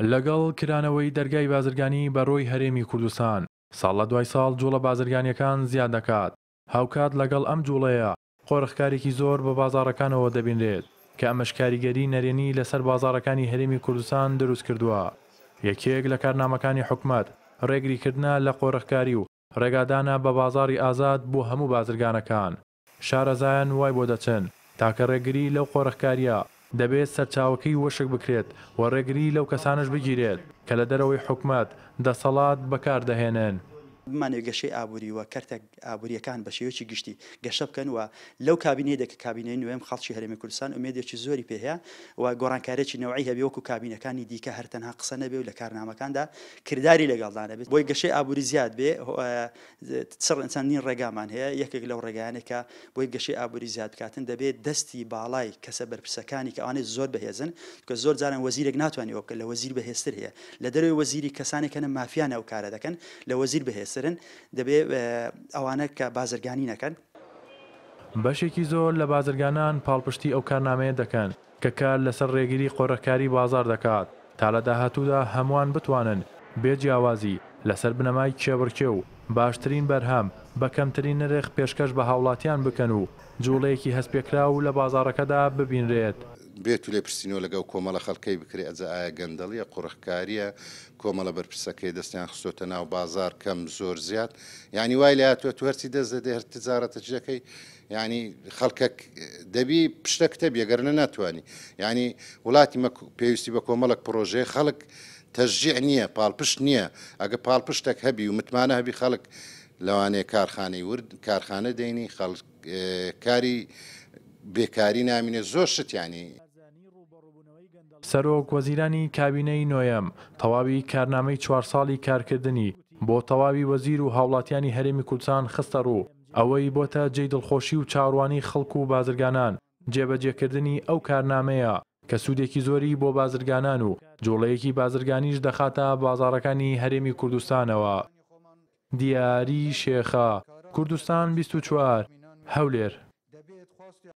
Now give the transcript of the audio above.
لەگەڵ کرانەوەی دەرگای بازرگانی بەڕۆی هەرێمی کوردستان ساڵ لە دوای ساڵ جوڵە بازرگانیەکان زیاد دەکات هاوکات لەگەڵ ئەم جوڵەیە قۆرخکارێکی زۆر بە بازارەکانەوە دەبینرێت کە ئەمەشکاریگەری نەرێنی لەسەر بازارەکانی هەرێمی کوردستان دروست کردووە یەکێک لە کارنامەکانی حکومت ڕێگریکردە لە قۆرەخکاری و ڕێگادانە بە بازاری ئازاد بۆ هەموو بازرگانەکان شارەزایان وای بۆ دەچن تاکە ڕێگری لەو قۆرەخکاریە دەبێت سەرچاوەکەی وەشک بکرێت و ڕێگری لەو کەسانش بگیرێت کە لە دەرەوەی حکومات دەسەڵات بەکاردەهێنن. بمانێت گەشەی ئابووری وە کەرتێک ئابوووریەکان بە شێوەی گشتی گەشە بکەن وە لەو کابینێدەکە کابینەی نوێم خەڵکی هەرمی کوردستان ێدێکی زۆری پێەیە و گۆڕانکارێکی نەوەی هەبیوەکو کابینەکانی دیکە هەرتەنها قسە نەبێ و لە کارنامەکاندا کردداری لەگەڵدانە بێت بۆی گەشەی ئابووری زیاد بێ چەندین ڕێگامان هەیە یەکێک لەو ڕێگانێکە بۆی گەشەی ئابووری زیاد بکاتن دەبێت دەستی باڵای کەسە بەرپرسەکانی کە ئەوانێت زۆر بەهێزن کە زۆر جاران وەزیرێک ناتوانێت کە لە وەزیر بەهێستر هەیە لە دەروی وەزیری کەسانێکەنە مافیانە و کارە دەکەن لە وەزیر بەهێستر بەرپرسن دەبێت ئەوانە کە بازرگانی نەکەن بەشێکی زۆر لە بازرگانان پاڵپشتی ئەو کارنامەیە دەکەن کە کار لەسەر ڕێگیری قۆڕەکاری بازار دەکات تا لە داهاتوودا هەمووان بتوانن بێجیاوازی لەسەر بنەمای کێبڕکێ و باشترین بەرهەم بە کەمترین نرخ پێشکەش بە هاوڵاتیان بکەن و جوڵەیەکی هەستپێکرا و لە بازارەکەدا ببینرێت. بێت و لێ پرسیینەوە لەگەڵ کۆمەڵە خەڵکەی بکرێ ئەجا ئایا گەندەڵیە قوڕخکاریە کۆمەڵە بەرپرسەکەی دەستیان خستۆتە ناو بازار کەم زۆر زیاد ینی وای لە توە توەرسی دەستدە هەر تجارەتە جەکەی ینی خەڵکە دەبی پشتەکتە بێگەرنە ناتوانانی ینی وڵاتی پێویستی بە کۆمەڵک پرۆژێ خەڵک تەژیع نییە پاڵپشت نییە ئەگە پاڵپشتێک هەبی و متمانە هەبی خەڵک لەوانەیە کارخانەی ورد کارخانە دەینی کاری بێکاری نامینە زۆر شتیانی سەرۆک وەزیرانی کابینەی نوۆیەم تەواوی کارنامەی چوار ساڵی کارکردنی بۆ تەواوی وەزیر و هاوڵاتیانی هەرێمی کوردستان خستە ڕوو ئەوەی بۆتە جێی دڵخۆشی و چاڕوانی خەڵکو و بازرگانان جێبەجێکردنی ئەو کارنامەیە کە سوودێکی زۆری بۆ بازرگانان و جۆڵەیەکی بازرگانیش دەخاتە بازارەکانی هەرێمی کوردستانەوە دیاری شێخە کوردستان 24 هەولێر